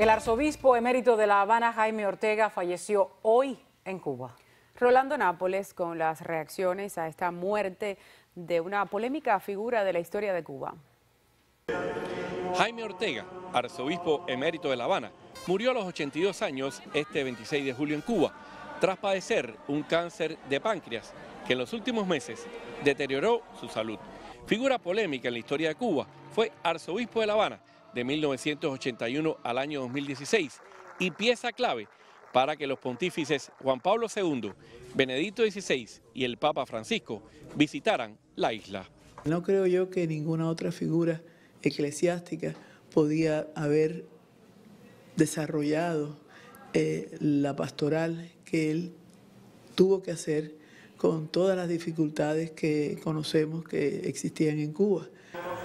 El arzobispo emérito de La Habana, Jaime Ortega, falleció hoy en Cuba. Rolando Nápoles con las reacciones a esta muerte de una polémica figura de la historia de Cuba. Jaime Ortega, arzobispo emérito de La Habana, murió a los 82 años este 26 de julio en Cuba, tras padecer un cáncer de páncreas que en los últimos meses deterioró su salud. Figura polémica en la historia de Cuba, fue arzobispo de La Habana de 1981 al año 2016 y pieza clave para que los pontífices Juan Pablo II, Benedicto XVI y el Papa Francisco visitaran la isla. No creo yo que ninguna otra figura eclesiástica podía haber desarrollado eh, la pastoral que él tuvo que hacer con todas las dificultades que conocemos que existían en Cuba.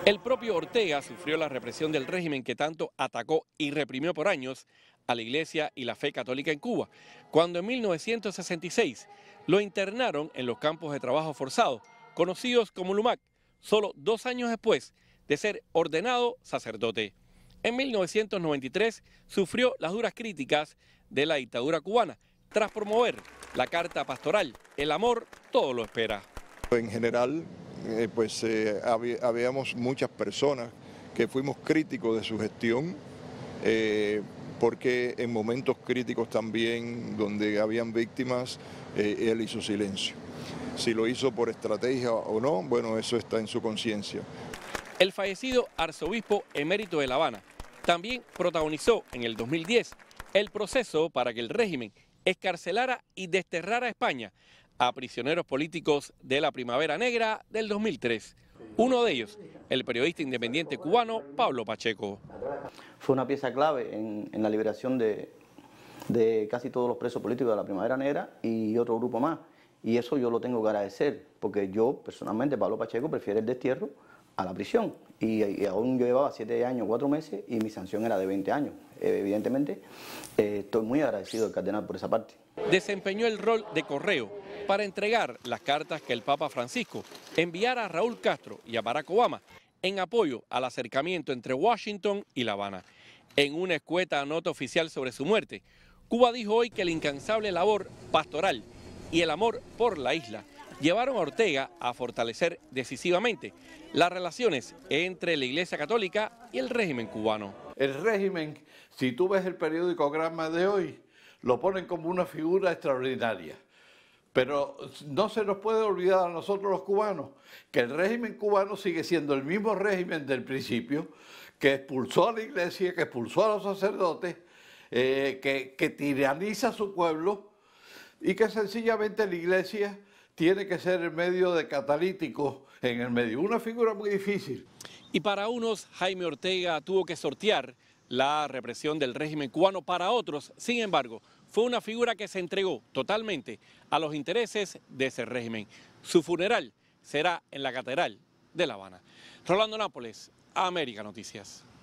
El propio Ortega sufrió la represión del régimen que tanto atacó y reprimió por años a la iglesia y la fe católica en Cuba, cuando en 1966 lo internaron en los campos de trabajo forzado, conocidos como LUMAC, solo dos años después de ser ordenado sacerdote. En 1993 sufrió las duras críticas de la dictadura cubana, tras promover la carta pastoral, el amor todo lo espera. En general, eh, pues eh, habíamos muchas personas que fuimos críticos de su gestión, eh, porque en momentos críticos también donde habían víctimas, él hizo silencio. Si lo hizo por estrategia o no, bueno, eso está en su conciencia. El fallecido arzobispo emérito de La Habana también protagonizó en el 2010 el proceso para que el régimen escarcelara y desterrara a España a prisioneros políticos de la Primavera Negra del 2003. Uno de ellos, el periodista independiente cubano Pablo Pacheco. Fue una pieza clave en, la liberación de, casi todos los presos políticos de la Primavera Negra y otro grupo más. Y eso yo lo tengo que agradecer, porque yo personalmente, Pablo Pacheco, prefiere el destierro a la prisión. Y, aún yo llevaba siete años, cuatro meses, y mi sanción era de 20 años. Evidentemente, eh, estoy muy agradecido al cardenal por esa parte. Desempeñó el rol de correo para entregar las cartas que el Papa Francisco enviara a Raúl Castro y a Barack Obama en apoyo al acercamiento entre Washington y La Habana. En una escueta nota oficial sobre su muerte, Cuba dijo hoy que la incansable labor pastoral y el amor por la isla llevaron a Ortega a fortalecer decisivamente las relaciones entre la Iglesia Católica y el régimen cubano. El régimen, si tú ves el periódico Grama de hoy, lo ponen como una figura extraordinaria. Pero no se nos puede olvidar a nosotros los cubanos que el régimen cubano sigue siendo el mismo régimen del principio, que expulsó a la iglesia, que expulsó a los sacerdotes, eh, que, que tiraniza a su pueblo y que sencillamente la iglesia tiene que ser el medio de catalítico en el medio. Una figura muy difícil. Y para unos, Jaime Ortega tuvo que sortear la represión del régimen cubano. Para otros, sin embargo, fue una figura que se entregó totalmente a los intereses de ese régimen. Su funeral será en la Catedral de La Habana. Rolando Nápoles, América Noticias.